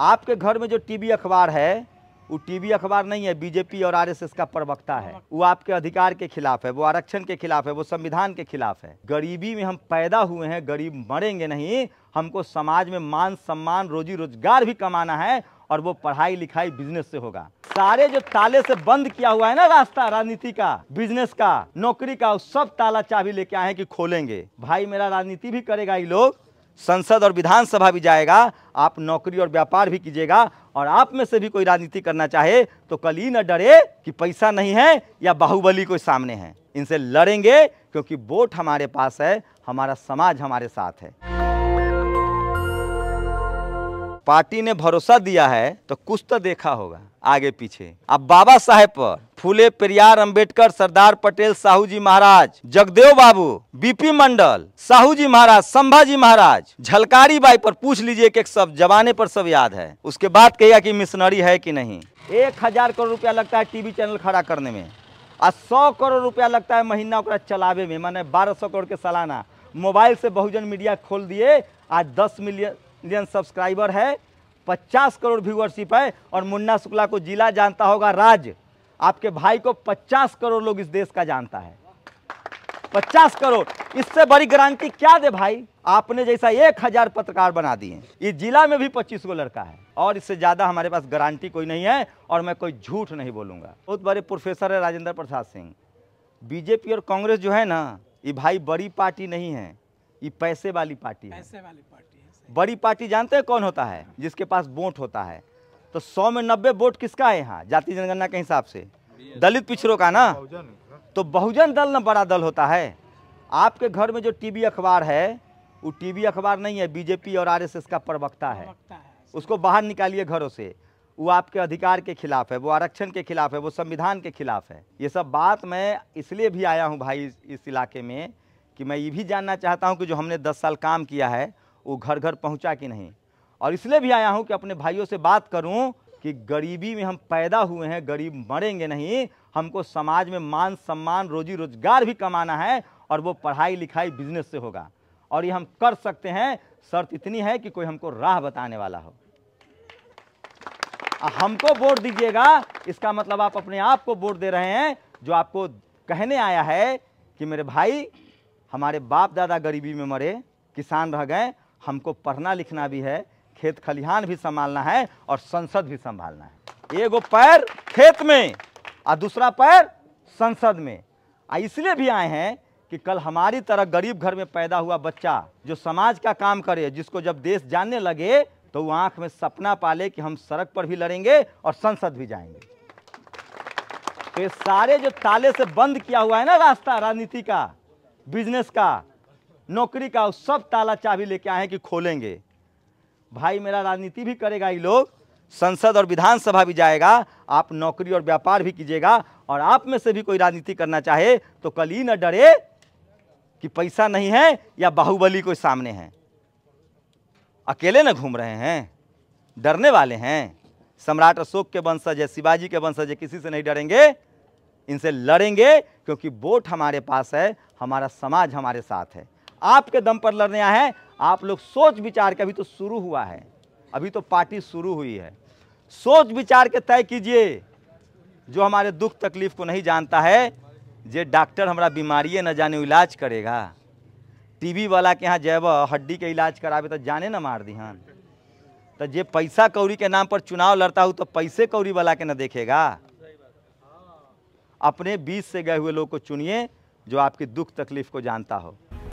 आपके घर में जो टीवी अखबार है वो टीवी अखबार नहीं है बीजेपी और आरएसएस का प्रवक्ता है वो आपके अधिकार के खिलाफ है वो आरक्षण के खिलाफ है वो संविधान के खिलाफ है गरीबी में हम पैदा हुए हैं गरीब मरेंगे नहीं हमको समाज में मान सम्मान रोजी रोजगार भी कमाना है और वो पढ़ाई लिखाई बिजनेस से होगा सारे जो ताले से बंद किया हुआ है ना रास्ता राजनीति का बिजनेस का नौकरी का सब ताला चाबी लेके आए की कि खोलेंगे भाई मेरा राजनीति भी करेगा ये लोग संसद और विधानसभा भी जाएगा आप नौकरी और व्यापार भी कीजिएगा और आप में से भी कोई राजनीति करना चाहे तो कल ही न डरे कि पैसा नहीं है या बाहुबली कोई सामने है इनसे लड़ेंगे क्योंकि वोट हमारे पास है हमारा समाज हमारे साथ है पार्टी ने भरोसा दिया है तो कुछ तो देखा होगा आगे पीछे अब बाबा साहेब पर फूले प्रियार अंबेडकर सरदार पटेल साहू जी महाराज जगदेव बाबू बीपी मंडल साहू जी महाराज संभाजी महाराज झलकारी बाई पर पूछ लीजिए एक एक सब जमाने पर सब याद है उसके बाद कहिएगा कि मिशनरी है कि नहीं एक हजार करोड़ रुपया लगता है टीवी चैनल खड़ा करने में और सौ करोड़ रुपया लगता है महीना चलावे में मैंने बारह सौ करोड़ के सालाना मोबाइल से बहुजन मीडिया खोल दिए आज दस मिलियन मिलियन सब्सक्राइबर है पचास करोड़ व्यूअरशिप है और मुन्ना शुक्ला को जिला जानता होगा राज्य आपके भाई को पचास करोड़ लोग इस देश का जानता है 50 करोड़ इससे बड़ी गारंटी क्या दे भाई आपने जैसा एक हजार पत्रकार बना दिए इस जिला में भी पच्चीस गो लड़का है और इससे ज़्यादा हमारे पास गारंटी कोई नहीं है और मैं कोई झूठ नहीं बोलूंगा बहुत बड़े प्रोफेसर है राजेंद्र प्रसाद सिंह बीजेपी और कांग्रेस जो है ना ये भाई बड़ी पार्टी नहीं है ये पैसे वाली पार्टी है पैसे वाली पार्टी बड़ी पार्टी जानते हैं कौन होता है जिसके पास वोट होता है तो सौ में नब्बे वोट किसका है यहाँ जाति जनगणना के हिसाब से दलित पिछड़ों का ना तो बहुजन दल ना बड़ा दल होता है आपके घर में जो टीवी अखबार है वो टीवी अखबार नहीं है बीजेपी और आरएसएस का प्रवक्ता है उसको बाहर निकालिए घरों से वो आपके अधिकार के खिलाफ है वो आरक्षण के खिलाफ है वो संविधान के खिलाफ है ये सब बात मैं इसलिए भी आया हूँ भाई इस इलाके में कि मैं ये भी जानना चाहता हूँ कि जो हमने दस साल काम किया है वो घर घर पहुंचा कि नहीं और इसलिए भी आया हूं कि अपने भाइयों से बात करूं कि गरीबी में हम पैदा हुए हैं गरीब मरेंगे नहीं हमको समाज में मान सम्मान रोजी रोजगार भी कमाना है और वो पढ़ाई लिखाई बिजनेस से होगा और ये हम कर सकते हैं शर्त इतनी है कि कोई हमको राह बताने वाला हो हमको वोट दीजिएगा इसका मतलब आप अपने आप को वोट दे रहे हैं जो आपको कहने आया है कि मेरे भाई हमारे बाप दादा गरीबी में मरे किसान रह गए हमको पढ़ना लिखना भी है खेत खलिहान भी संभालना है और संसद भी संभालना है एगो पैर खेत में और दूसरा पैर संसद में आ इसलिए भी आए हैं कि कल हमारी तरह गरीब घर में पैदा हुआ बच्चा जो समाज का काम करे जिसको जब देश जानने लगे तो वो आंख में सपना पाले कि हम सड़क पर भी लड़ेंगे और संसद भी जाएंगे तो ये सारे जो ताले से बंद किया हुआ है ना रास्ता राजनीति का बिजनेस का नौकरी का सब ताला चाबी लेके आए हैं कि खोलेंगे भाई मेरा राजनीति भी करेगा ये लोग संसद और विधानसभा भी जाएगा आप नौकरी और व्यापार भी कीजिएगा और आप में से भी कोई राजनीति करना चाहे तो कल ही न डरे कि पैसा नहीं है या बाहुबली कोई सामने है अकेले न घूम रहे हैं डरने वाले हैं सम्राट अशोक के वंशज है शिवाजी के वंशज है किसी से नहीं डरेंगे इनसे लड़ेंगे क्योंकि वोट हमारे पास है हमारा समाज हमारे साथ है आपके दम पर लड़ने आए हैं आप लोग सोच विचार के अभी तो शुरू हुआ है अभी तो पार्टी शुरू हुई है सोच विचार के तय कीजिए जो हमारे दुख तकलीफ को नहीं जानता है जे डॉक्टर हमारा बीमारी न जाने इलाज करेगा टीवी वाला के यहाँ जेब हड्डी के इलाज करावे तो जाने ना मार दिहन तो जे पैसा कौड़ी के नाम पर चुनाव लड़ता हो तो पैसे कौड़ी वाला के ना देखेगा अपने बीच से गए हुए लोग को चुनिए जो आपकी दुख तकलीफ को जानता हो